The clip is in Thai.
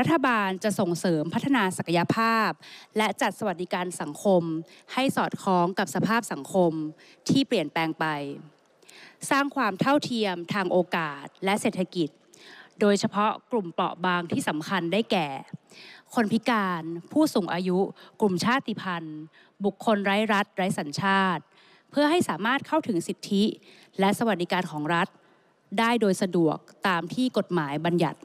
รัฐบาลจะส่งเสริมพัฒนาศักยภาพ และจัดสวัสดิการสังคม ให้สอดคล้องกับสภาพสังคมที่เปลี่ยนแปลงไป สร้างความเท่าเทียมทางโอกาสและเศรษฐกิจ โดยเฉพาะกลุ่มเปราะบางที่สำคัญได้แก่ คนพิการ ผู้สูงอายุ กลุ่มชาติพันธุ์ บุคคลไร้รัฐไร้สัญชาติ เพื่อให้สามารถเข้าถึงสิทธิ และสวัสดิการของรัฐ ได้โดยสะดวกตามที่กฎหมายบัญญัติ